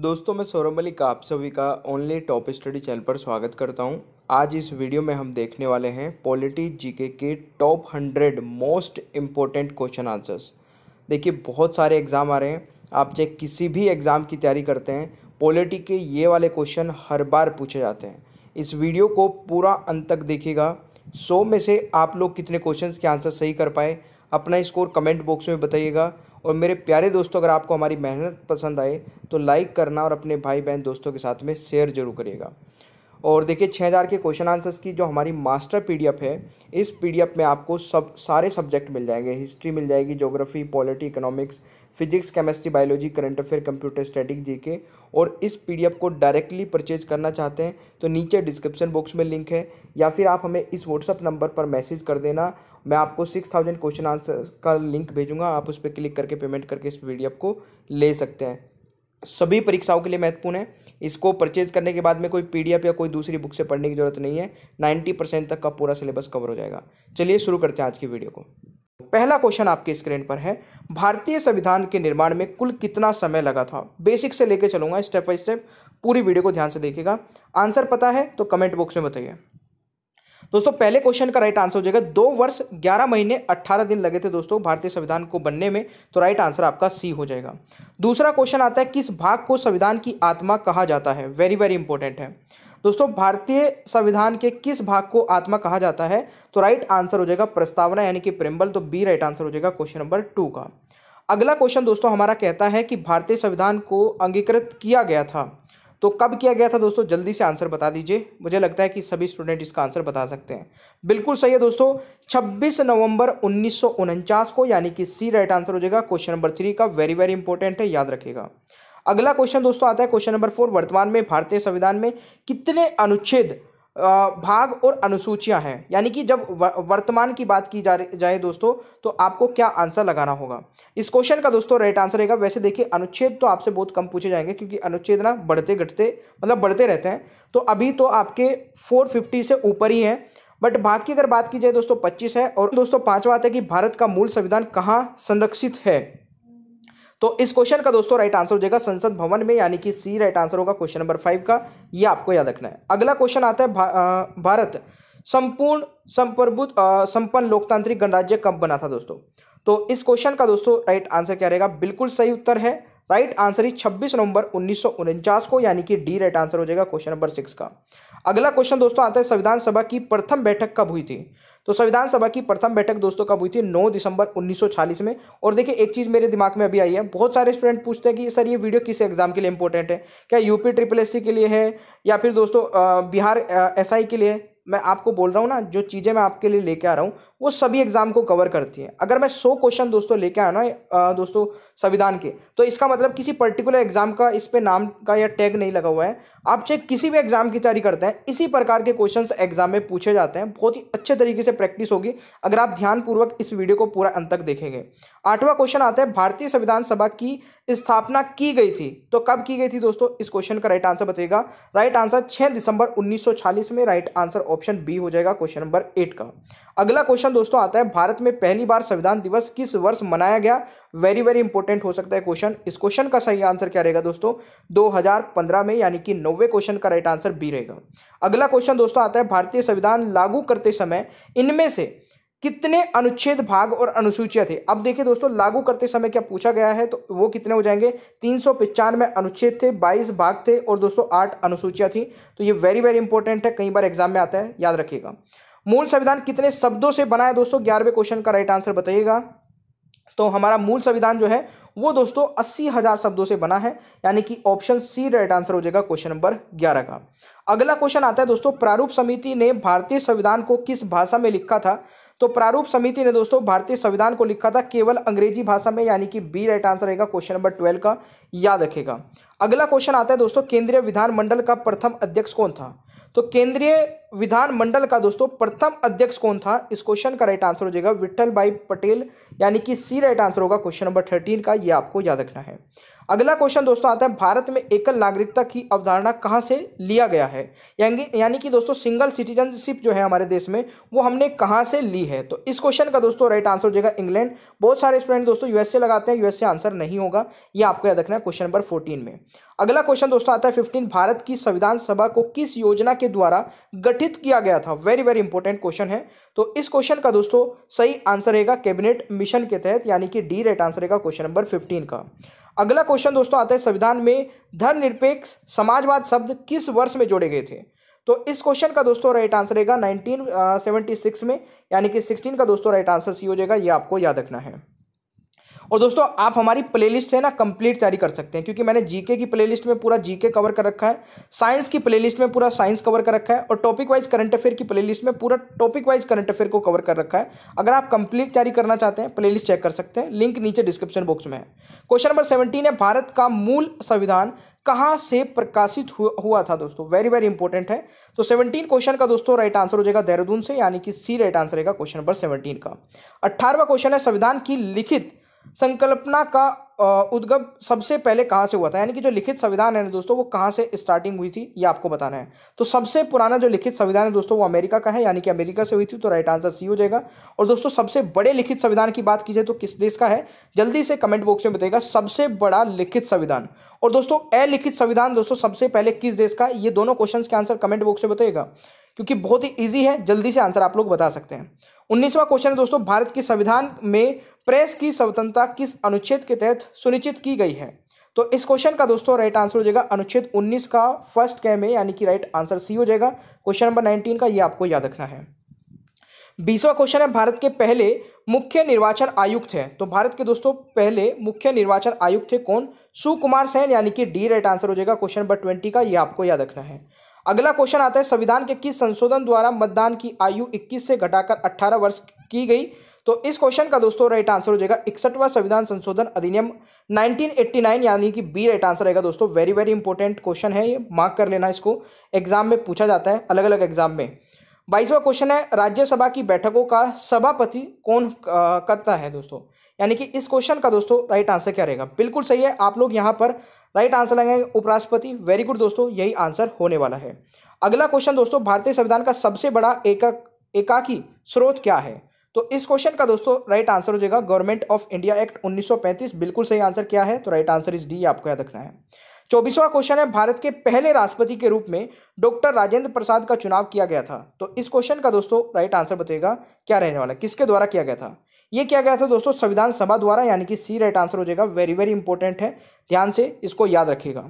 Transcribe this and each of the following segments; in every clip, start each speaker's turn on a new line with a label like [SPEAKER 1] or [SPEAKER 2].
[SPEAKER 1] दोस्तों मैं सौरभ मलिक आप सभी का ओनली टॉप स्टडी चैनल पर स्वागत करता हूं। आज इस वीडियो में हम देखने वाले हैं पॉलिटी जीके के top hundred most important question answers देखिए बहुत सारे एग्ज़ाम आ रहे हैं आप चाहे किसी भी एग्ज़ाम की तैयारी करते हैं पॉलिटी के ये वाले क्वेश्चन हर बार पूछे जाते हैं इस वीडियो को पूरा अंत तक देखिएगा सौ में से आप लोग कितने क्वेश्चन के आंसर सही कर पाए अपना स्कोर कमेंट बॉक्स में बताइएगा और मेरे प्यारे दोस्तों अगर आपको हमारी मेहनत पसंद आए तो लाइक करना और अपने भाई बहन दोस्तों के साथ में शेयर जरूर करिएगा और देखिए छः हज़ार के क्वेश्चन आंसर्स की जो हमारी मास्टर पीडीएफ है इस पीडीएफ में आपको सब सारे सब्जेक्ट मिल जाएंगे हिस्ट्री मिल जाएगी geography polity economics physics chemistry biology current affair computer static GK और इस पीडीएफ को डायरेक्टली परचेज करना चाहते हैं तो नीचे डिस्क्रिप्शन बॉक्स में लिंक है या फिर आप हमें इस व्हाट्सअप नंबर पर मैसेज कर देना मैं आपको सिक्स थाउजेंड क्वेश्चन आंसर का लिंक भेजूंगा आप उस पर क्लिक करके पेमेंट करके इस पी को ले सकते हैं सभी परीक्षाओं के लिए महत्वपूर्ण है इसको परचेज करने के बाद में कोई पी या कोई दूसरी बुक से पढ़ने की जरूरत नहीं है नाइन्टी परसेंट तक का पूरा सिलेबस कवर हो जाएगा चलिए शुरू करते हैं आज की वीडियो को पहला क्वेश्चन आपके स्क्रीन पर है भारतीय संविधान के निर्माण में कुल कितना समय लगा था बेसिक से लेकर चलूंगा स्टेप बाय स्टेप पूरी वीडियो को ध्यान से देखिएगा आंसर पता है तो कमेंट बॉक्स में बताइए दोस्तों पहले क्वेश्चन का राइट आंसर हो जाएगा दो वर्ष ग्यारह महीने अट्ठारह दिन लगे थे दोस्तों भारतीय संविधान को बनने में तो राइट आंसर आपका सी हो जाएगा दूसरा क्वेश्चन आता है किस भाग को संविधान की आत्मा कहा जाता है वेरी वेरी इंपॉर्टेंट है दोस्तों भारतीय संविधान के किस भाग को आत्मा कहा जाता है तो राइट आंसर हो जाएगा प्रस्तावना यानी कि प्रेम्बल तो बी राइट आंसर हो जाएगा क्वेश्चन नंबर टू का अगला क्वेश्चन दोस्तों हमारा कहता है कि भारतीय संविधान को अंगीकृत किया गया था तो कब किया गया था दोस्तों जल्दी से आंसर बता दीजिए मुझे लगता है कि सभी स्टूडेंट इसका आंसर बता सकते हैं बिल्कुल सही है दोस्तों 26 नवंबर उन्नीस को यानी कि सी राइट आंसर हो जाएगा क्वेश्चन नंबर थ्री का वेरी वेरी इंपॉर्टेंट है याद रखिएगा अगला क्वेश्चन दोस्तों आता है क्वेश्चन नंबर फोर वर्तमान में भारतीय संविधान में कितने अनुच्छेद भाग और अनुसूचियां हैं यानी कि जब वर्तमान की बात की जाए दोस्तों तो आपको क्या आंसर लगाना होगा इस क्वेश्चन का दोस्तों राइट आंसर रहेगा वैसे देखिए अनुच्छेद तो आपसे बहुत कम पूछे जाएंगे क्योंकि अनुच्छेद ना बढ़ते घटते मतलब बढ़ते रहते हैं तो अभी तो आपके फोर फिफ्टी से ऊपर ही हैं बट भाग की अगर बात की जाए दोस्तों पच्चीस है और दोस्तों पाँचवा आता है कि भारत का मूल संविधान कहाँ संरक्षित है तो इस क्वेश्चन का दोस्तों राइट आंसर हो जाएगा संसद भवन में यानी कि सी राइट आंसर होगा क्वेश्चन नंबर फाइव का ये आपको याद रखना है अगला क्वेश्चन आता है भा, आ, भारत संपूर्ण संप्रभुत संपन्न लोकतांत्रिक गणराज्य कब बना था दोस्तों तो इस क्वेश्चन का दोस्तों राइट आंसर क्या रहेगा बिल्कुल सही उत्तर है राइट आंसर ही 26 नवंबर उन्नीस को यानी कि डी राइट आंसर हो जाएगा क्वेश्चन नंबर सिक्स का अगला क्वेश्चन दोस्तों आता है संविधान सभा की प्रथम बैठक कब हुई थी तो संविधान सभा की प्रथम बैठक दोस्तों कब हुई थी 9 दिसंबर 1940 में और देखिए एक चीज़ मेरे दिमाग में अभी आई है बहुत सारे स्टूडेंट पूछते हैं कि सर ये वीडियो किस एग्जाम के लिए इंपॉर्टेंट है क्या यूपी ट्रिपल एस के लिए है या फिर दोस्तों बिहार एस के लिए है मैं आपको बोल रहा हूँ ना जो चीज़ें मैं आपके लिए लेके आ रहा हूँ वो सभी एग्जाम को कवर करती है अगर मैं सौ क्वेश्चन दोस्तों लेके आया ना दोस्तों संविधान के तो इसका मतलब किसी पर्टिकुलर एग्जाम का इस पर नाम का या टैग नहीं लगा हुआ है आप चाहे किसी भी एग्जाम की तैयारी करते हैं इसी प्रकार के क्वेश्चन एग्जाम में पूछे जाते हैं बहुत ही अच्छे तरीके से प्रैक्टिस होगी अगर आप ध्यानपूर्वक इस वीडियो को पूरा अंत तक देखेंगे आठवां क्वेश्चन आता है भारतीय संविधान सभा की स्थापना की गई थी तो कब की गई थी दोस्तों इस क्वेश्चन का राइट आंसर बताइएगा राइट आंसर छः दिसंबर उन्नीस में राइट आंसर ऑप्शन बी हो जाएगा क्वेश्चन नंबर एट का अगला क्वेश्चन दोस्तों आता है भारत में पहली बार संविधान दिवस किस वर्ष मनाया गया वेरी वेरी इंपॉर्टेंट हो सकता है क्वेश्चन इस क्वेश्चन का सही आंसर क्या रहेगा दोस्तों 2015 में यानी कि नौवे क्वेश्चन का राइट आंसर बी रहेगा अगला क्वेश्चन दोस्तों आता है भारतीय संविधान लागू करते समय इनमें से कितने अनुच्छेद भाग और अनुसूचियां थे अब देखिए दोस्तों लागू करते समय क्या पूछा गया है तो वो कितने हो जाएंगे तीन सौ पिचानवे अनुच्छेद थे बाईस भाग थे और दोस्तों आठ अनुसूचियां थी तो ये वेरी वेरी इंपॉर्टेंट है कई बार एग्जाम में आता है याद रखिएगा मूल संविधान कितने शब्दों से बना है दोस्तों ग्यारहवें क्वेश्चन का राइट आंसर बताइएगा तो हमारा मूल संविधान जो है वो दोस्तों अस्सी हज़ार शब्दों से बना है यानी कि ऑप्शन सी राइट आंसर हो जाएगा क्वेश्चन नंबर ग्यारह का अगला क्वेश्चन आता है दोस्तों प्रारूप समिति ने भारतीय संविधान को किस भाषा में लिखा था तो प्रारूप समिति ने दोस्तों भारतीय संविधान को लिखा था केवल अंग्रेजी भाषा में यानी कि बी राइट आंसर रहेगा क्वेश्चन नंबर ट्वेल्व का याद रखेगा अगला क्वेश्चन आता है दोस्तों केंद्रीय विधानमंडल का प्रथम अध्यक्ष कौन था तो केंद्रीय विधानमंडल का दोस्तों प्रथम अध्यक्ष कौन था इस क्वेश्चन का राइट आंसर हो जाएगा विठल भाई पटेल यानी कि सी राइट आंसर होगा क्वेश्चन नंबर थर्टीन का ये आपको याद रखना है अगला क्वेश्चन दोस्तों आता है भारत में एकल नागरिकता की अवधारणा कहाँ से लिया गया है यानी यानी कि दोस्तों सिंगल सिटीजनशिप जो है हमारे देश में वो हमने कहाँ से ली है तो इस क्वेश्चन का दोस्तों राइट आंसर हो जाएगा इंग्लैंड बहुत सारे स्टूडेंट दोस्तों यूएसए लगाते हैं यूएसए आंसर नहीं होगा ये आपको याद रखना है क्वेश्चन नंबर फोर्टीन में अगला क्वेश्चन दोस्तों आता है फिफ्टीन भारत की संविधान सभा को किस योजना के द्वारा गठित किया गया था वेरी वेरी इंपॉर्टेंट क्वेश्चन है तो इस क्वेश्चन का दोस्तों सही आंसर रहेगा कैबिनेट मिशन के तहत यानी कि डी राइट आंसर रहेगा क्वेश्चन नंबर फिफ्टीन का अगला क्वेश्चन दोस्तों आता है संविधान में धन निरपेक्ष समाजवाद शब्द किस वर्ष में जोड़े गए थे तो इस क्वेश्चन का दोस्तों राइट आंसर रहेगा नाइनटीन सेवेंटी सिक्स में यानी कि सिक्सटीन का दोस्तों राइट आंसर सी हो जाएगा ये आपको याद रखना है और दोस्तों आप हमारी प्लेलिस्ट से ना कंप्लीट तैयारी कर सकते हैं क्योंकि मैंने जीके की प्लेलिस्ट में पूरा जीके कवर कर रखा है साइंस की प्लेलिस्ट में पूरा साइंस कवर कर रखा है और टॉपिक वाइज करंट अफेयर की प्लेलिस्ट में पूरा टॉपिक वाइज करंट अफेयर को कवर कर रखा है अगर आप कंप्लीट तैयारी करना चाहते हैं प्ले चेक कर सकते हैं लिंक नीचे डिस्क्रिप्शन बॉक्स में है क्वेश्चन नंबर सेवेंटीन है भारत का मूल संविधान कहाँ से प्रकाशित हुआ था दोस्तों वेरी वेरी इंपॉर्टेंट है तो सेवनटीन क्वेश्चन का दोस्तों राइट आंसर हो जाएगा देहरादून से यानी कि सी राइट आंसर रहेगा क्वेश्चन नंबर सेवनटीन का अट्ठारहवा क्वेश्चन है संविधान की लिखित संकल्पना का उद्गम सबसे पहले कहाँ से हुआ था यानी कि जो लिखित संविधान है ना दोस्तों वो कहाँ से स्टार्टिंग हुई थी ये आपको बताना है तो सबसे पुराना जो लिखित संविधान है दोस्तों वो अमेरिका का है यानी कि अमेरिका से हुई थी तो राइट आंसर सी हो जाएगा और दोस्तों सबसे बड़े लिखित संविधान की बात की जाए तो किस देश का है जल्दी से कमेंट बॉक्स में बताएगा सबसे बड़ा लिखित संविधान और दोस्तों अलिखित संविधान दोस्तों सबसे पहले किस देश का ये दोनों क्वेश्चन के आंसर कमेंट बॉक्स में बताएगा क्योंकि बहुत ही ईजी है जल्दी से आंसर आप लोग बता सकते हैं उन्नीसवां क्वेश्चन है दोस्तों भारत के संविधान में प्रेस की स्वतंत्रता किस अनुच्छेद के तहत सुनिश्चित की गई है तो इस क्वेश्चन का दोस्तों राइट आंसर हो जाएगा अनुच्छेद 19 का फर्स्ट कैम है यानी कि राइट आंसर सी हो जाएगा क्वेश्चन नंबर 19 का ये आपको याद रखना है बीसवा क्वेश्चन है भारत के पहले मुख्य निर्वाचन आयुक्त है तो भारत के दोस्तों पहले मुख्य निर्वाचन आयुक्त थे कौन सुकुमार सेन यानी कि डी राइट आंसर हो जाएगा क्वेश्चन नंबर ट्वेंटी का ये आपको याद रखना है अगला क्वेश्चन आता है संविधान के किस संशोधन द्वारा मतदान की आयु 21 से घटाकर 18 वर्ष की गई तो इस क्वेश्चन का दोस्तों राइट आंसर हो जाएगा इकसठवा संविधान संशोधन अधिनियम 1989 यानी कि बी राइट आंसर रहेगा दोस्तों वेरी वेरी इंपॉर्टेंट क्वेश्चन है ये मार्क कर लेना इसको एग्जाम में पूछा जाता है अलग अलग एग्जाम में बाईसवा क्वेश्चन है राज्यसभा की बैठकों का सभापति कौन करता है दोस्तों यानी कि इस क्वेश्चन का दोस्तों राइट आंसर क्या रहेगा बिल्कुल सही है आप लोग यहाँ पर राइट आंसर लगाएंगे उपराष्ट्रपति वेरी गुड दोस्तों यही आंसर होने वाला है अगला क्वेश्चन दोस्तों भारतीय संविधान का सबसे बड़ा एकक एकाकी स्रोत क्या है तो इस क्वेश्चन का दोस्तों राइट आंसर हो जाएगा गवर्नमेंट ऑफ इंडिया एक्ट 1935 बिल्कुल सही आंसर क्या है तो राइट आंसर इज डी आपको याद रखना है चौबीसवां क्वेश्चन है भारत के पहले राष्ट्रपति के रूप में डॉक्टर राजेंद्र प्रसाद का चुनाव किया गया था तो इस क्वेश्चन का दोस्तों राइट आंसर बताएगा क्या रहने वाला किसके द्वारा किया गया था ये क्या गया था दोस्तों संविधान सभा द्वारा यानी कि सी राइट आंसर हो जाएगा वेरी वेरी इंपॉर्टेंट है ध्यान से इसको याद रखिएगा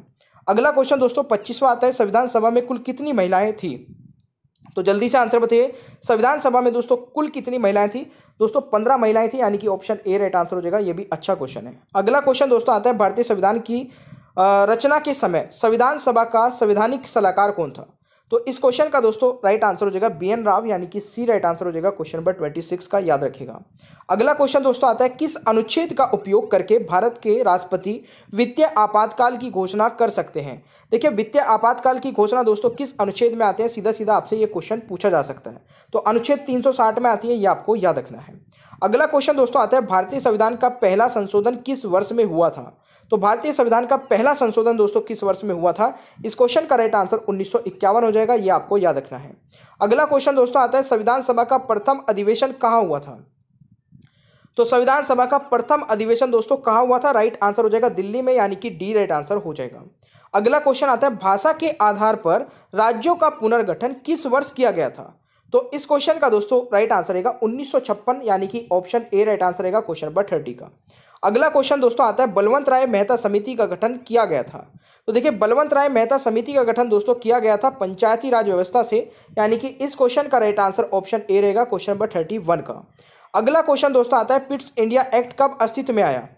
[SPEAKER 1] अगला क्वेश्चन दोस्तों पच्चीसवा आता है संविधान सभा में कुल कितनी महिलाएं थी तो जल्दी से आंसर बताइए संविधान सभा में दोस्तों कुल कितनी महिलाएं थी दोस्तों पंद्रह महिलाएं थी यानी कि ऑप्शन ए राइट आंसर हो जाएगा ये भी अच्छा क्वेश्चन है अगला क्वेश्चन दोस्तों आता है भारतीय संविधान की रचना के समय संविधान सभा का संवैधानिक सलाहकार कौन था तो इस क्वेश्चन का दोस्तों राइट आंसर हो जाएगा बी एन राव यानी कि सी राइट आंसर हो जाएगा क्वेश्चन नंबर ट्वेंटी सिक्स का याद रखेगा अगला क्वेश्चन दोस्तों आता है किस अनुच्छेद का उपयोग करके भारत के राष्ट्रपति वित्तीय आपातकाल की घोषणा कर सकते हैं देखिए वित्तीय आपातकाल की घोषणा दोस्तों किस अनुच्छेद में आते हैं सीधा सीधा आपसे ये क्वेश्चन पूछा जा सकता है तो अनुच्छेद तीन में आती है ये आपको याद रखना है अगला क्वेश्चन दोस्तों आता है भारतीय संविधान का पहला संशोधन किस वर्ष में हुआ था तो भारतीय संविधान का पहला संशोधन दोस्तों किस वर्ष में हुआ था इस क्वेश्चन का राइट आंसर उन्नीस हो जाएगा ये आपको याद रखना है अगला क्वेश्चन दोस्तों आता है संविधान सभा का प्रथम अधिवेशन कहाँ हुआ था तो संविधान सभा का प्रथम अधिवेशन दोस्तों कहाँ हुआ था राइट आंसर हो जाएगा दिल्ली में यानी कि डी राइट आंसर हो जाएगा अगला क्वेश्चन आता है भाषा के आधार पर राज्यों का पुनर्गठन किस वर्ष किया गया था तो इस क्वेश्चन का दोस्तों राइट आंसर रहेगा उन्नीस यानी कि ऑप्शन ए राइट आंसर रहेगा क्वेश्चन नंबर थर्टी का अगला क्वेश्चन दोस्तों आता है बलवंत राय मेहता समिति का गठन किया गया था तो देखिए बलवंत राय मेहता समिति का गठन दोस्तों किया गया था पंचायती राज व्यवस्था से यानी कि इस क्वेश्चन का राइट आंसर ऑप्शन ए रहेगा क्वेश्चन नंबर थर्टी वन का अगला क्वेश्चन दोस्तों आता है पिट्स इंडिया एक्ट कब अस्तित्व में आया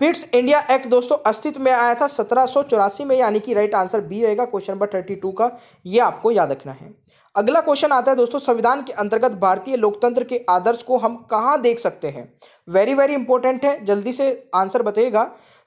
[SPEAKER 1] पिट्स इंडिया एक्ट दोस्तों अस्तित्व में आया था सत्रह में यानी कि राइट आंसर बी रहेगा क्वेश्चन नंबर थर्टी का यह आपको याद रखना है अगला क्वेश्चन आता है दोस्तों संविधान के अंतर्गत भारतीय लोकतंत्र के आदर्श को हम कहाँ देख सकते हैं वेरी वेरी इंपॉर्टेंट है जल्दी से आंसर बताइएगा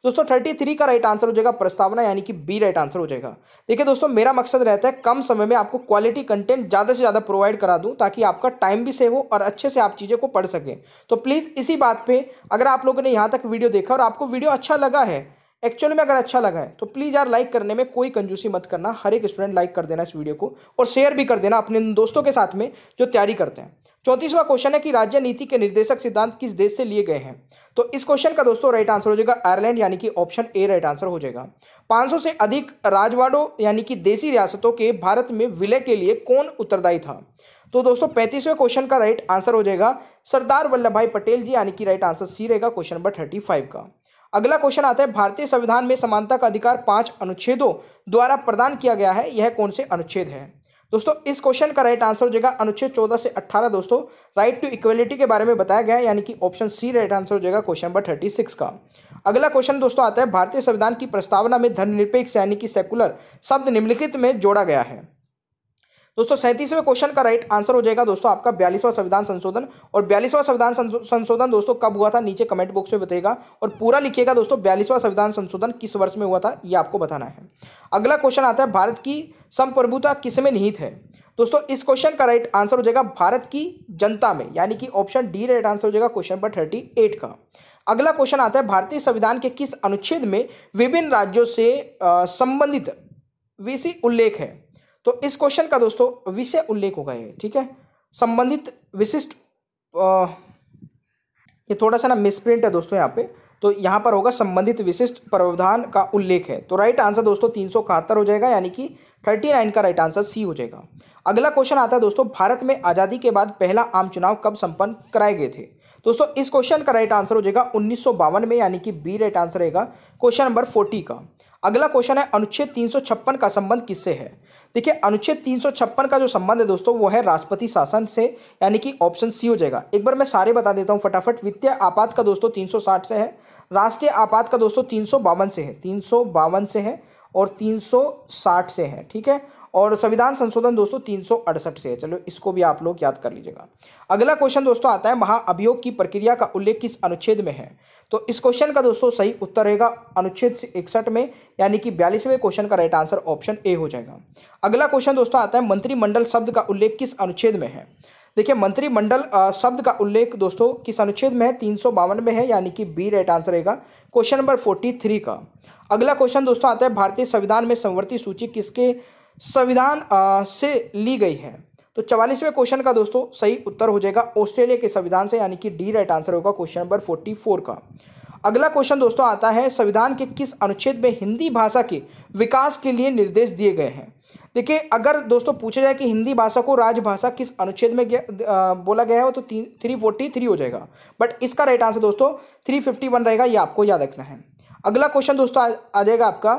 [SPEAKER 1] दोस्तों थर्टी थ्री का राइट आंसर हो जाएगा प्रस्तावना यानी कि बी राइट आंसर हो जाएगा देखिए दोस्तों मेरा मकसद रहता है कम समय में आपको क्वालिटी कंटेंट ज़्यादा से ज़्यादा प्रोवाइड करा दूँ ताकि आपका टाइम भी सेव हो और अच्छे से आप चीज़ें को पढ़ सकें तो प्लीज़ इसी बात पर अगर आप लोगों ने यहाँ तक वीडियो देखा और आपको वीडियो अच्छा लगा है एक्चुअली में अगर अच्छा लगा है तो प्लीज़ यार लाइक करने में कोई कंजूसी मत करना हर एक स्टूडेंट लाइक कर देना इस वीडियो को और शेयर भी कर देना अपने दोस्तों के साथ में जो तैयारी करते हैं चौंतीसवां क्वेश्चन है कि राज्य नीति के निर्देशक सिद्धांत किस देश से लिए गए हैं तो इस क्वेश्चन का दोस्तों राइट आंसर हो जाएगा आयरलैंड यानी कि ऑप्शन ए राइट आंसर हो जाएगा 500 से अधिक राजवाड़ों यानी कि देसी रियासतों के भारत में विलय के लिए कौन उत्तरदायी था तो दोस्तों पैंतीसवें क्वेश्चन का राइट आंसर हो जाएगा सरदार वल्लभ भाई पटेल जी यानी कि राइट आंसर सी रहेगा क्वेश्चन नंबर थर्टी फाइव का अगला क्वेश्चन आता है भारतीय संविधान में समानता का अधिकार पांच अनुच्छेदों द्वारा प्रदान किया गया है यह कौन से अनुच्छेद है दोस्तों इस क्वेश्चन का राइट आंसर हो जाएगा अनुच्छेद चौदह से अट्ठारह दोस्तों राइट टू इक्वलिटी के बारे में बताया गया है यानी कि ऑप्शन सी राइट आंसर हो जाएगा क्वेश्चन नंबर थर्टी सिक्स का अगला क्वेश्चन दोस्तों आता है भारतीय संविधान की प्रस्तावना में धर्मनिरपेक्ष यानी कि सेकुलर शब्द निम्नलिखित में जोड़ा गया है दोस्तों सैंतीसवें क्वेश्चन का राइट आंसर हो जाएगा दोस्तों आपका बयालीसवां संविधान संशोधन और बयालीसवां संविधान संशोधन दोस्तों कब हुआ था नीचे कमेंट बॉक्स में बताएगा और पूरा लिखिएगा दोस्तों बयालीसवां संविधान संशोधन किस वर्ष में हुआ था ये आपको बताना है अगला क्वेश्चन आता है भारत की संप्रभुता किसमें निहित है दोस्तों इस क्वेश्चन का राइट आंसर हो जाएगा भारत की जनता में यानी कि ऑप्शन डी राइट आंसर हो जाएगा क्वेश्चन नंबर थर्टी एट का अगला क्वेश्चन आता है भारतीय संविधान के किस अनुच्छेद में विभिन्न राज्यों से संबंधित विसी उल्लेख है तो इस क्वेश्चन का दोस्तों विषय उल्लेख होगा ये ठीक है संबंधित विशिष्ट ये थोड़ा सा ना मिसप्रिंट है दोस्तों यहाँ पे तो यहाँ पर होगा संबंधित विशिष्ट प्रावधान का उल्लेख है तो राइट आंसर दोस्तों तीन हो जाएगा यानी कि थर्टी नाइन का राइट आंसर सी हो जाएगा अगला क्वेश्चन आता है दोस्तों भारत में आज़ादी के बाद पहला आम चुनाव कब संपन्न कराए गए थे दोस्तों इस क्वेश्चन का राइट आंसर हो जाएगा उन्नीस में यानी कि बी राइट आंसर रहेगा क्वेश्चन नंबर फोर्टी का अगला क्वेश्चन है अनुच्छेद तीन का संबंध किससे है देखिए अनुच्छेद 356 का जो संबंध है दोस्तों वो है राष्ट्रपति शासन से यानी कि ऑप्शन सी हो जाएगा एक बार मैं सारे बता देता हूँ फटाफट वित्तीय आपात का दोस्तों 360 से है राष्ट्रीय आपात का दोस्तों तीन से है तीन से है और साठ से है ठीक है और संविधान संशोधन दोस्तों तीन से है चलो इसको भी आप लोग याद कर लीजिएगा अगला क्वेश्चन दोस्तों आता है महाअभियोग की प्रक्रिया का उल्लेख किस अनुच्छेद में है तो इस क्वेश्चन का दोस्तों सही उत्तर रहेगा अनुच्छेद इकसठ में यानी कि बयालीसवें क्वेश्चन का राइट आंसर ऑप्शन ए हो जाएगा अगला क्वेश्चन दोस्तों आता है मंत्रिमंडल शब्द का उल्लेख किस अनुच्छेद में है देखिए मंत्रिमंडल शब्द का उल्लेख दोस्तों किस अनुच्छेद में है तीन सौ बावन में है यानी कि बी राइट आंसर रहेगा क्वेश्चन नंबर फोर्टी थ्री का अगला क्वेश्चन दोस्तों आता है भारतीय संविधान में संवर्ती सूची किसके संविधान से ली गई है तो चवालीसवें क्वेश्चन का दोस्तों सही उत्तर हो जाएगा ऑस्ट्रेलिया के संविधान से यानी कि डी राइट आंसर होगा क्वेश्चन नंबर फोर्टी फोर का अगला क्वेश्चन दोस्तों आता है संविधान के किस अनुच्छेद में हिंदी भाषा के विकास के लिए निर्देश दिए गए हैं देखिए अगर दोस्तों पूछा जाए कि हिंदी भाषा को राजभाषा किस अनुच्छेद में बोला गया है तो थ्री फोर्टी थ्री हो जाएगा बट इसका राइट आंसर दोस्तों थ्री फिफ्टी वन रहेगा ये आपको याद रखना है अगला क्वेश्चन दोस्तों आ, आ जाएगा आपका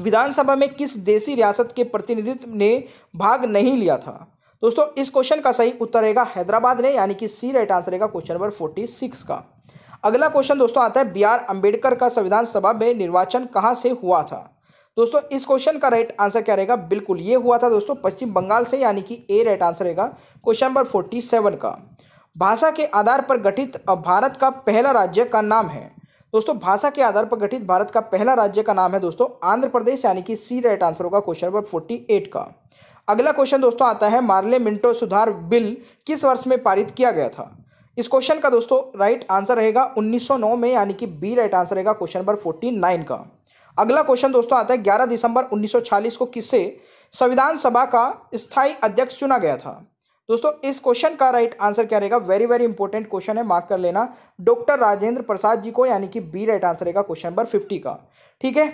[SPEAKER 1] विधानसभा में किस देसी रियासत के प्रतिनिधित्व ने भाग नहीं लिया था दोस्तों इस क्वेश्चन का सही उत्तर रहेगा हैदराबाद ने यानी कि सी राइट आंसर रहेगा क्वेश्चन नंबर फोर्टी सिक्स का अगला क्वेश्चन दोस्तों आता है बी आर अम्बेडकर का संविधान सभा में निर्वाचन कहाँ से हुआ था दोस्तों इस क्वेश्चन का राइट आंसर क्या रहेगा बिल्कुल ये हुआ था दोस्तों पश्चिम बंगाल से यानी कि ए राइट आंसर रहेगा क्वेश्चन नंबर फोर्टी सेवन का भाषा के आधार पर गठित भारत का पहला राज्य का नाम है दोस्तों भाषा के आधार पर गठित भारत का पहला राज्य का नाम है दोस्तों आंध्र प्रदेश यानी कि सी राइट आंसर होगा क्वेश्चन नंबर फोर्टी एट का अगला क्वेश्चन दोस्तों आता है मार्ले मिंटो सुधार बिल किस वर्ष में पारित किया गया था इस क्वेश्चन का दोस्तों राइट आंसर रहेगा 1909 में यानी कि बी राइट आंसर रहेगा क्वेश्चन नंबर 49 का अगला क्वेश्चन दोस्तों आता है 11 दिसंबर 1940 को किससे संविधान सभा का स्थायी अध्यक्ष चुना गया था दोस्तों इस क्वेश्चन का राइट आंसर क्या रहेगा वेरी वेरी इंपॉर्टेंट क्वेश्चन है मार्क कर लेना डॉक्टर राजेंद्र प्रसाद जी को यानी कि बी राइट आंसर रहेगा क्वेश्चन नंबर फिफ्टी का ठीक है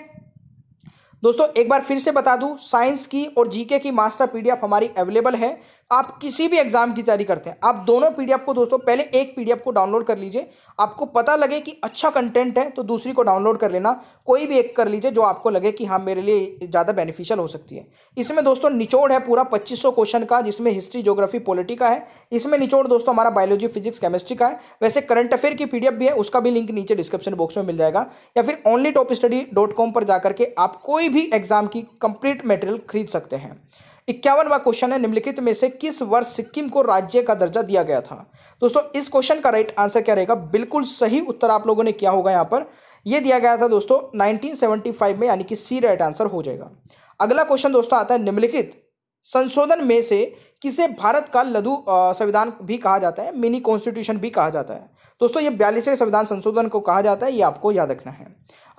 [SPEAKER 1] दोस्तों एक बार फिर से बता दूं साइंस की और जीके की मास्टर पीडीएफ हमारी अवेलेबल है आप किसी भी एग्ज़ाम की तैयारी करते हैं आप दोनों पीडीएफ को दोस्तों पहले एक पीडीएफ को डाउनलोड कर लीजिए आपको पता लगे कि अच्छा कंटेंट है तो दूसरी को डाउनलोड कर लेना कोई भी एक कर लीजिए जो आपको लगे कि हाँ मेरे लिए ज़्यादा बेनिफिशियल हो सकती है इसमें दोस्तों निचोड़ है पूरा पच्चीस क्वेश्चन का जिसमें हिस्ट्री जोग्राफी पोलिटी का है इसमें निचोड़ दोस्तों हमारा बायोलॉजी फिजिक्स केमिस्ट्री का है वैसे करंट अफेयर की पीडीएफ भी है उसका भी लिंक नीचे डिस्क्रिप्शन बॉक्स में मिल जाएगा या फिर only top study dot com पर जाकर के आप कोई भी एग्जाम की कंप्लीट मेटेरियल खरीद सकते हैं इक्यावनवा क्वेश्चन है निम्नलिखित में से किस वर्ष सिक्किम को राज्य का दर्जा दिया गया था दोस्तों इस क्वेश्चन का राइट आंसर क्या रहेगा बिल्कुल सही उत्तर आप लोगों ने क्या होगा यहाँ पर यह दिया गया था दोस्तों नाइनटीन में यानी कि सी राइट आंसर हो जाएगा अगला क्वेश्चन दोस्तों आता है निम्नलिखित संशोधन में से किसे भारत का लघु संविधान भी कहा जाता है मिनी कॉन्स्टिट्यूशन भी कहा जाता है दोस्तों ये बयालीसवें संविधान संशोधन को कहा जाता है ये आपको याद रखना है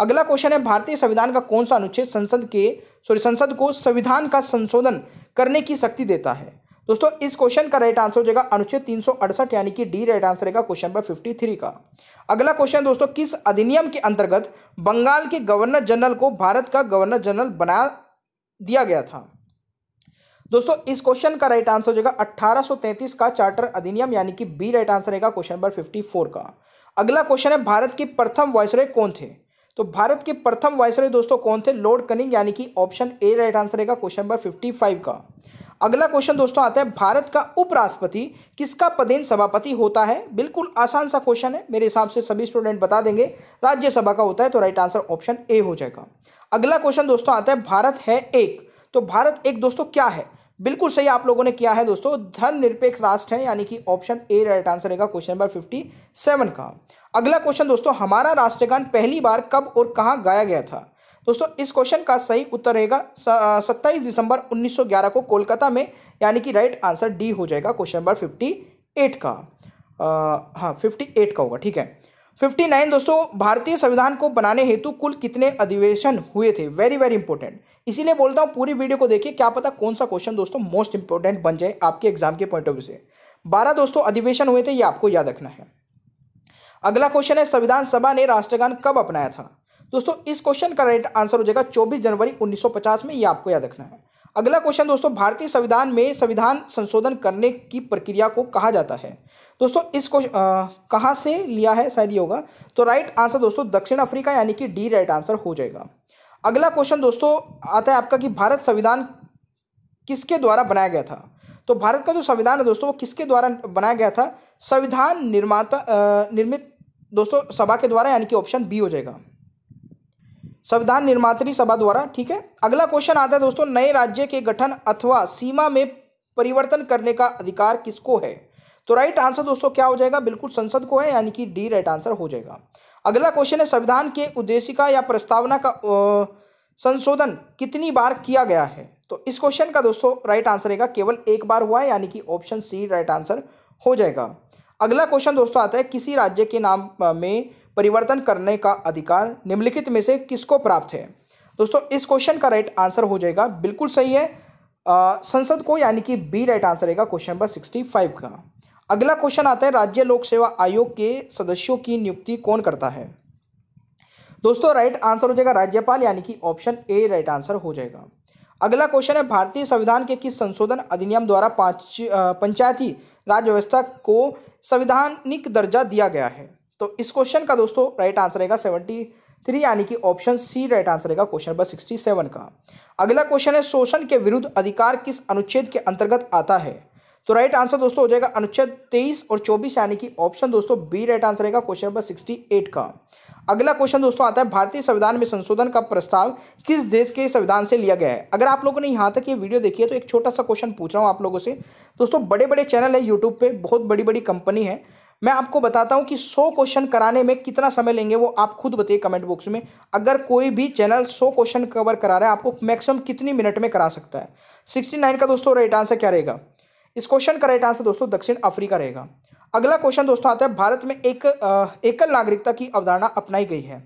[SPEAKER 1] अगला क्वेश्चन है भारतीय संविधान का कौन सा अनुच्छेद संसद के सॉरी संसद को संविधान का संशोधन करने की शक्ति देता है दोस्तों इस क्वेश्चन का राइट आंसर हो जाएगा अनुच्छेद तीन यानी कि डी राइट आंसर रहेगा क्वेश्चन नंबर 53 का अगला क्वेश्चन दोस्तों किस अधिनियम के अंतर्गत बंगाल के गवर्नर जनरल को भारत का गवर्नर जनरल बना दिया गया था दोस्तों इस क्वेश्चन का राइट आंसर हो जाएगा 1833 का चार्टर अधिनियम यानी कि बी राइट आंसर रहेगा क्वेश्चन नंबर 54 का अगला क्वेश्चन है भारत की प्रथम वायसराय कौन थे तो भारत के प्रथम वायसराय दोस्तों कौन थे लॉर्ड कनिंग यानी कि ऑप्शन ए राइट आंसर रहेगा क्वेश्चन नंबर फिफ्टी फाइव का अगला क्वेश्चन दोस्तों आता है भारत का उपराष्ट्रपति किसका पदेन सभापति होता है बिल्कुल आसान सा क्वेश्चन है मेरे हिसाब से सभी स्टूडेंट बता देंगे राज्यसभा का होता है तो राइट आंसर ऑप्शन ए हो जाएगा अगला क्वेश्चन दोस्तों आता है भारत है एक तो भारत एक दोस्तों क्या है बिल्कुल सही आप लोगों ने किया है दोस्तों धन निरपेक्ष राष्ट्र है यानी कि ऑप्शन ए राइट आंसर रहेगा क्वेश्चन नंबर फिफ्टी सेवन का अगला क्वेश्चन दोस्तों हमारा राष्ट्रगान पहली बार कब और कहाँ गाया गया था दोस्तों इस क्वेश्चन का सही उत्तर रहेगा सत्ताईस दिसंबर उन्नीस को कोलकाता में यानी कि राइट आंसर डी हो जाएगा क्वेश्चन नंबर फिफ्टी एट का आ, हाँ फिफ्टी एट का होगा ठीक है फिफ्टी नाइन दोस्तों भारतीय संविधान को बनाने हेतु कुल कितने अधिवेशन हुए थे वेरी वेरी इंपॉर्टेंट इसीलिए बोलता हूँ पूरी वीडियो को देखिए क्या पता कौन सा क्वेश्चन दोस्तों मोस्ट इंपॉर्टेंट बन जाए आपके एग्जाम के पॉइंट ऑफ व्यू से बारह दोस्तों अधिवेशन हुए थे ये आपको याद रखना है अगला क्वेश्चन है संविधान सभा ने राष्ट्रगान कब अपनाया था दोस्तों इस क्वेश्चन का राइट आंसर हो जाएगा चौबीस जनवरी उन्नीस में ये आपको याद रखना है अगला क्वेश्चन दोस्तों भारतीय संविधान में संविधान संशोधन करने की प्रक्रिया को कहा जाता है दोस्तों इस क्वेश्चन कहाँ से लिया है शायद ये होगा तो राइट आंसर दोस्तों दक्षिण अफ्रीका यानी कि डी राइट आंसर हो जाएगा अगला क्वेश्चन दोस्तों आता है आपका कि भारत संविधान किसके द्वारा बनाया गया था तो भारत का जो संविधान है दोस्तों वो किसके द्वारा बनाया गया था संविधान निर्माता निर्मित दोस्तों सभा के द्वारा यानी कि ऑप्शन बी हो जाएगा संविधान निर्मात्री सभा द्वारा ठीक है अगला क्वेश्चन आता है दोस्तों नए राज्य के गठन अथवा सीमा में परिवर्तन करने का अधिकार किसको है तो राइट आंसर दोस्तों क्या हो जाएगा बिल्कुल संसद को है यानी कि डी राइट आंसर हो जाएगा अगला क्वेश्चन है संविधान के उद्देशिका या प्रस्तावना का संशोधन कितनी बार किया गया है तो इस क्वेश्चन का दोस्तों राइट आंसर रहेगा केवल एक बार हुआ है यानी कि ऑप्शन सी राइट आंसर हो जाएगा अगला क्वेश्चन दोस्तों आता है किसी राज्य के नाम में परिवर्तन करने का अधिकार निम्नलिखित में से किसको प्राप्त है दोस्तों इस क्वेश्चन का राइट आंसर हो जाएगा बिल्कुल सही है आ, संसद को यानी कि बी राइट आंसर रहेगा क्वेश्चन नंबर सिक्सटी फाइव का अगला क्वेश्चन आता है राज्य लोक सेवा आयोग के सदस्यों की नियुक्ति कौन करता है दोस्तों राइट आंसर हो जाएगा राज्यपाल यानी कि ऑप्शन ए राइट आंसर हो जाएगा अगला क्वेश्चन है भारतीय संविधान के किस संशोधन अधिनियम द्वारा पंचायती राज व्यवस्था को संविधानिक दर्जा दिया गया है तो इस क्वेश्चन का दोस्तों राइट आंसर रहेगा सेवेंटी थ्री यानी कि ऑप्शन सी राइट आंसर रहेगा क्वेश्चन नंबर सिक्सटी सेवन का अगला क्वेश्चन है शोषण के विरुद्ध अधिकार किस अनुच्छेद के अंतर्गत आता है तो राइट आंसर दोस्तों हो जाएगा अनुच्छेद तेईस और चौबीस यानी कि ऑप्शन दोस्तों बी राइट आंसर रहेगा क्वेश्चन नंबर सिक्सटी एट का अगला क्वेश्चन दोस्तों आता है भारतीय संविधान में संशोधन का प्रस्ताव किस देश के संविधान से लिया गया है अगर आप लोगों ने यहाँ तक ये वीडियो देखी है तो एक छोटा सा क्वेश्चन पूछ रहा हूँ आप लोगों से दोस्तों बड़े बड़े चैनल है यूट्यूब पे बहुत बड़ी बड़ी कंपनी है मैं आपको बताता हूं कि 100 क्वेश्चन कराने में कितना समय लेंगे वो आप खुद बताइए कमेंट बॉक्स में अगर कोई भी चैनल 100 क्वेश्चन कवर करा रहा है आपको मैक्सिमम कितनी मिनट में करा सकता है 69 का दोस्तों राइट आंसर क्या रहेगा इस क्वेश्चन का राइट आंसर दोस्तों दक्षिण अफ्रीका रहेगा अगला क्वेश्चन दोस्तों आता है भारत में एक एकल नागरिकता की अवधारणा अपनाई गई है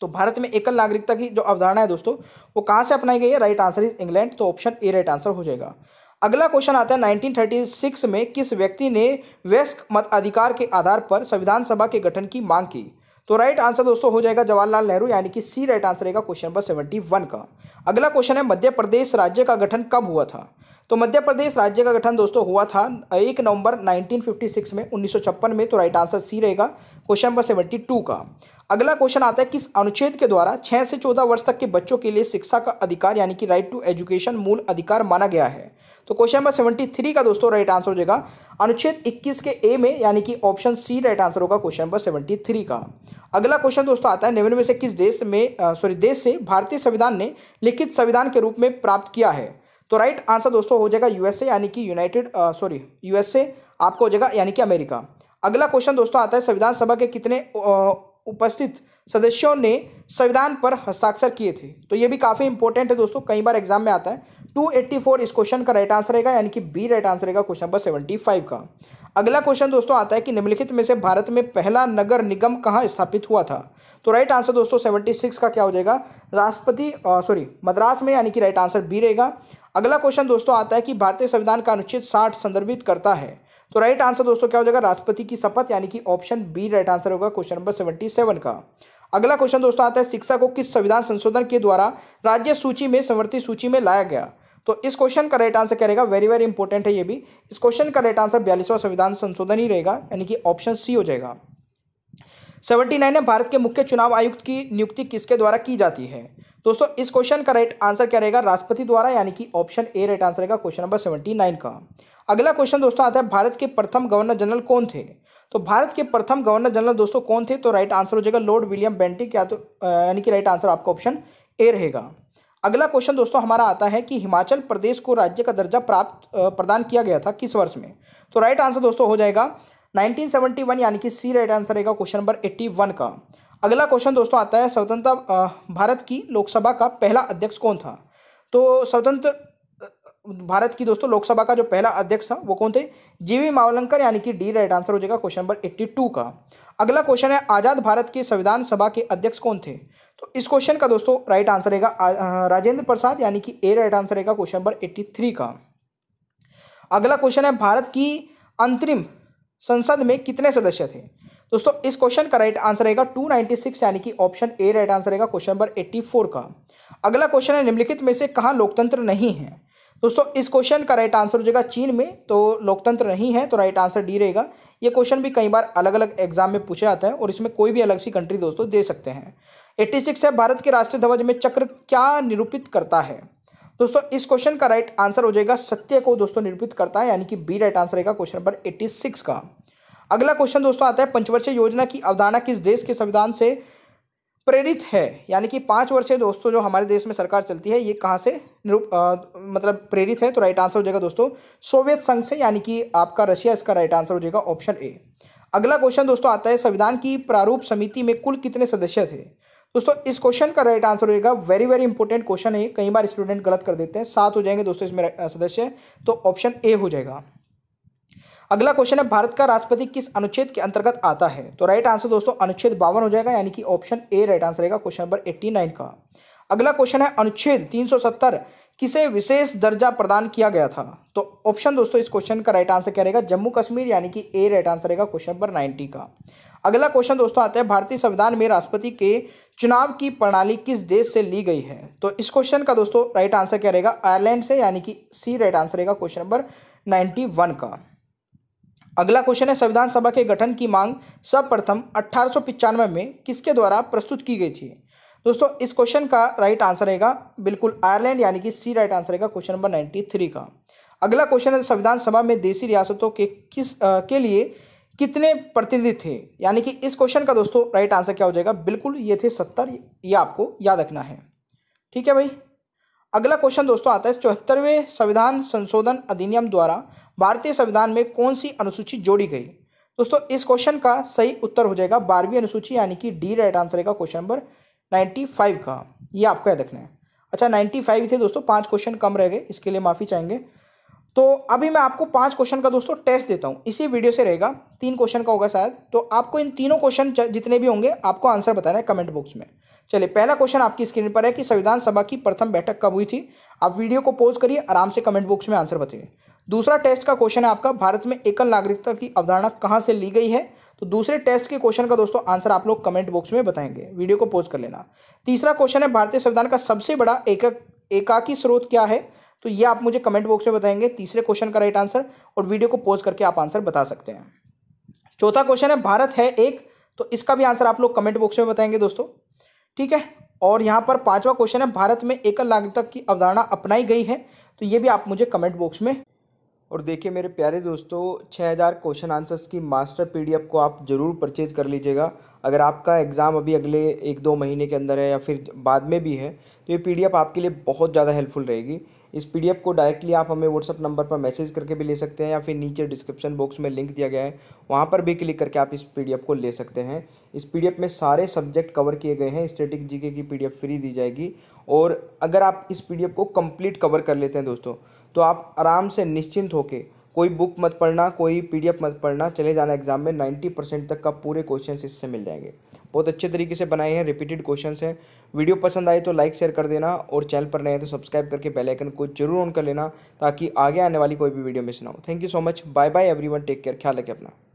[SPEAKER 1] तो भारत में एकल नागरिकता की जो अवधारणा है दोस्तों वो कहाँ से अपनाई गई है राइट आंसर इज इंग्लैंड तो ऑप्शन ए राइट आंसर हो जाएगा अगला क्वेश्चन आता है 1936 में किस व्यक्ति ने वयस्क मत अधिकार के आधार पर संविधान सभा के गठन की मांग की तो राइट आंसर दोस्तों हो जाएगा जवाहरलाल नेहरू यानी कि सी राइट आंसर रहेगा क्वेश्चन नंबर सेवेंटी वन का अगला क्वेश्चन है मध्य प्रदेश राज्य का गठन कब हुआ था तो मध्य प्रदेश राज्य का गठन दोस्तों हुआ था एक नवंबर 1956 में उन्नीस में तो राइट आंसर सी रहेगा क्वेश्चन नंबर सेवेंटी टू का अगला क्वेश्चन आता है किस अनुच्छेद के द्वारा छः से चौदह वर्ष तक के बच्चों के लिए शिक्षा का अधिकार यानी कि राइट टू एजुकेशन मूल अधिकार माना गया है तो क्वेश्चन नंबर सेवेंटी थ्री का दोस्तों राइट आंसर हो जाएगा अनुच्छेद इक्कीस के ए में यानी कि ऑप्शन सी राइट आंसर होगा क्वेश्चन नंबर सेवेंटी थ्री का अगला क्वेश्चन दोस्तों आता है निम्न में से किस देश में सॉरी देश से भारतीय संविधान ने लिखित संविधान के रूप में प्राप्त किया है तो राइट आंसर दोस्तों हो जाएगा यूएसए यानी कि यूनाइटेड सॉरी यूएसए आपको हो जाएगा यानी कि अमेरिका अगला क्वेश्चन दोस्तों आता है संविधान सभा के कितने उपस्थित सदस्यों ने संविधान पर हस्ताक्षर किए थे तो ये भी काफ़ी इंपॉर्टेंट है दोस्तों कई बार एग्जाम में आता है 284 इस क्वेश्चन का राइट आंसर रहेगा यानी कि बी राइट आंसर रहेगा क्वेश्चन नंबर 75 का अगला क्वेश्चन दोस्तों आता है कि निम्नलिखित में से भारत में पहला नगर निगम कहाँ स्थापित हुआ था तो राइट आंसर दोस्तों सिक्स का क्या हो जाएगा राष्ट्रपति सॉरी मद्रास में यानी कि राइट आंसर बी रहेगा अगला क्वेश्चन दोस्तों आता है कि भारतीय संविधान का अनुच्छेद साठ संदर्भित करता है तो राइट आंसर दोस्तों क्या हो जाएगा राष्ट्रपति की शपथ यानी कि ऑप्शन बी राइट आंसर होगा क्वेश्चन नंबर सेवेंटी सेवन का अगला क्वेश्चन दोस्तों आता है शिक्षा को किस संविधान संशोधन के द्वारा राज्य सूची में समर्थित सूची में लाया गया तो इस क्वेश्चन का राइट आंसर क्या रहेगा वेरी वेरी इंपॉर्टेंट है ये भी इस क्वेश्चन का राइट आंसर बयालीसवां संविधान संशोधन ही रहेगा यानी कि ऑप्शन सी हो जाएगा सेवेंटी नाइन है भारत के मुख्य चुनाव आयुक्त की नियुक्ति किसके द्वारा की जाती है दोस्तों इस क्वेश्चन का राइट आंसर क्या रहेगा राष्ट्रपति द्वारा यानी कि ऑप्शन ए राइट आंसर रहेगा क्वेश्चन नंबर सेवेंटी नाइन का अगला क्वेश्चन दोस्तों आता है भारत के प्रथम गवर्नर जनरल कौन थे तो भारत के प्रथम गवर्नर जनरल दोस्तों कौन थे तो राइट आंसर हो जाएगा लॉर्ड विलियम बेंटिक या तो यानी कि राइट आंसर आपका ऑप्शन ए रहेगा अगला क्वेश्चन दोस्तों हमारा आता है कि हिमाचल प्रदेश को राज्य का दर्जा प्राप्त प्रदान किया गया था किस वर्ष में तो राइट आंसर दोस्तों हो जाएगा 1971 यानी कि सी राइट आंसर रहेगा क्वेश्चन नंबर 81 का अगला क्वेश्चन दोस्तों आता है स्वतंत्रता भारत की लोकसभा का पहला अध्यक्ष कौन था तो स्वतंत्र भारत की दोस्तों लोकसभा का जो पहला अध्यक्ष था वो कौन थे जीवी मावलंकर यानी कि डी राइट आंसर हो जाएगा क्वेश्चन नंबर एट्टी टू का अगला क्वेश्चन है आज़ाद भारत के संविधान सभा के अध्यक्ष कौन थे तो इस क्वेश्चन का दोस्तों राइट आंसर रहेगा राजेंद्र प्रसाद यानी कि ए राइट आंसर रहेगा क्वेश्चन नंबर एट्टी थ्री का अगला क्वेश्चन है भारत की अंतरिम संसद में कितने सदस्य थे दोस्तों इस क्वेश्चन का राइट आंसर रहेगा 296 यानी कि ऑप्शन ए राइट आंसर रहेगा क्वेश्चन नंबर 84 का अगला क्वेश्चन है निम्नलिखित में से कहाँ लोकतंत्र नहीं है दोस्तों इस क्वेश्चन का राइट आंसर हो जाएगा चीन में तो लोकतंत्र नहीं है तो राइट आंसर डी रहेगा ये क्वेश्चन भी कई बार अलग अलग एग्जाम में पूछा जाता है और इसमें कोई भी अलग सी कंट्री दोस्तों दे सकते हैं 86 है भारत के राष्ट्रीय ध्वज में चक्र क्या निरूपित करता है दोस्तों इस क्वेश्चन का राइट आंसर हो जाएगा सत्य को दोस्तों निरूपित करता है यानी कि बी राइट आंसर रहेगा क्वेश्चन नंबर एट्टी का अगला क्वेश्चन दोस्तों आता है पंचवर्षीय योजना की अवधारणा किस देश के संविधान से प्रेरित है यानी कि पाँच वर्षीय दोस्तों जो हमारे देश में सरकार चलती है ये कहाँ से निरूप मतलब प्रेरित है तो राइट आंसर हो जाएगा दोस्तों सोवियत संघ से यानी कि आपका रशिया इसका राइट आंसर हो जाएगा ऑप्शन ए अगला क्वेश्चन दोस्तों आता है संविधान की प्रारूप समिति में कुल कितने सदस्य थे दोस्तों इस क्वेश्चन का राइट आंसर होगा वेरी वेरी इंपॉर्टेंट क्वेश्चन है कई बार स्टूडेंट गलत कर देते हैं सात हो जाएंगे दोस्तों इसमें सदस्य तो ऑप्शन ए हो जाएगा अगला क्वेश्चन है भारत का राष्ट्रपति किस अनुच्छेद के अंतर्गत आता है तो राइट आंसर दोस्तों अनुच्छेद बावन हो जाएगा यानी कि ऑप्शन ए राइट आंसर रहेगा क्वेश्चन नंबर एट्टी नाइन का अगला क्वेश्चन है अनुच्छेद तीन सौ सत्तर किसे विशेष दर्जा प्रदान किया गया था तो ऑप्शन दोस्तों इस क्वेश्चन का राइट आंसर क्या रहेगा जम्मू कश्मीर यानी कि ए राइट आंसर रहेगा क्वेश्चन नंबर नाइन्टी का अगला क्वेश्चन दोस्तों आता है भारतीय संविधान में राष्ट्रपति के चुनाव की प्रणाली किस देश से ली गई है तो इस क्वेश्चन का दोस्तों राइट आंसर क्या रहेगा आयरलैंड से यानी कि सी राइट आंसर रहेगा क्वेश्चन नंबर नाइन्टी वन का अगला क्वेश्चन है संविधान सभा के गठन की मांग सर्वप्रथम अट्ठारह में किसके द्वारा प्रस्तुत की गई थी दोस्तों इस क्वेश्चन का राइट आंसर रहेगा बिल्कुल आयरलैंड यानी कि सी राइट आंसर रहेगा क्वेश्चन नंबर नाइन्टी थ्री का अगला क्वेश्चन है संविधान सभा में देसी रियासतों के किस आ, के लिए कितने प्रतिनिधि थे यानी कि इस क्वेश्चन का दोस्तों राइट आंसर क्या हो जाएगा बिल्कुल ये थे सत्तर ये आपको याद रखना है ठीक है भाई अगला क्वेश्चन दोस्तों आता है चौहत्तरवें संविधान संशोधन अधिनियम द्वारा भारतीय संविधान में कौन सी अनुसूची जोड़ी गई दोस्तों इस क्वेश्चन का सही उत्तर हो जाएगा बारहवीं अनुसूची यानी कि डी राइट आंसर रहेगा क्वेश्चन नंबर नाइन्टी फाइव का ये आपको याद रखना है अच्छा नाइन्टी फाइव थे दोस्तों पाँच क्वेश्चन कम रह गए इसके लिए माफ़ी चाहेंगे तो अभी मैं आपको पांच क्वेश्चन का दोस्तों टेस्ट देता हूँ इसी वीडियो से रहेगा तीन क्वेश्चन का होगा शायद तो आपको इन तीनों क्वेश्चन जितने भी होंगे आपको आंसर बताना है कमेंट बॉक्स में चलिए पहला क्वेश्चन आपकी स्क्रीन पर है कि संविधान सभा की प्रथम बैठक कब हुई थी आप वीडियो को पोज करिए आराम से कमेंट बॉक्स में आंसर बताइए दूसरा टेस्ट का क्वेश्चन है आपका भारत में एकल नागरिकता की अवधारणा कहाँ से ली गई है तो दूसरे टेस्ट के क्वेश्चन का दोस्तों आंसर आप लोग कमेंट बॉक्स में बताएंगे वीडियो को पोज कर लेना तीसरा क्वेश्चन है भारतीय संविधान का सबसे बड़ा एकाकी स्रोत क्या है तो ये आप मुझे कमेंट बॉक्स में बताएंगे तीसरे क्वेश्चन का राइट आंसर और वीडियो को पोज करके आप आंसर बता सकते हैं चौथा क्वेश्चन है भारत है एक तो इसका भी आंसर आप लोग कमेंट बॉक्स में बताएंगे दोस्तों ठीक है और यहाँ पर पांचवा क्वेश्चन है भारत में एकल नागरिकता की अवधारणा अपनाई गई है तो ये भी आप मुझे कमेंट बॉक्स में और देखिए मेरे प्यारे दोस्तों 6000 क्वेश्चन आंसर्स की मास्टर पीडीएफ को आप ज़रूर परचेज़ कर लीजिएगा अगर आपका एग्ज़ाम अभी अगले एक दो महीने के अंदर है या फिर बाद में भी है तो ये पीडीएफ आपके लिए बहुत ज़्यादा हेल्पफुल रहेगी इस पी को डायरेक्टली आप हमें व्हाट्सअप नंबर पर मैसेज करके भी ले सकते हैं या फिर नीचे डिस्क्रिप्शन बॉक्स में लिंक दिया गया है वहाँ पर भी क्लिक करके आप इस पी को ले सकते हैं इस पी में सारे सब्जेक्ट कवर किए गए हैं स्टेटिक जी की पी फ्री दी जाएगी और अगर आप इस पी को कंप्लीट कवर कर लेते हैं दोस्तों तो आप आराम से निश्चिंत होकर कोई बुक मत पढ़ना कोई पीडीएफ मत पढ़ना चले जाना एग्जाम में 90 परसेंट तक का पूरे क्वेश्चन इससे मिल जाएंगे बहुत अच्छे तरीके से बनाए हैं रिपीटेड क्वेश्चन हैं वीडियो पसंद आए तो लाइक शेयर कर देना और चैनल पर नए हैं तो सब्सक्राइब करके बेल आइकन को जरूर ऑन कर लेना ताकि आगे आने वाली कोई भी वीडियो मिस ना हो thank you so much bye bye everyone take care ख्याल रखें अपना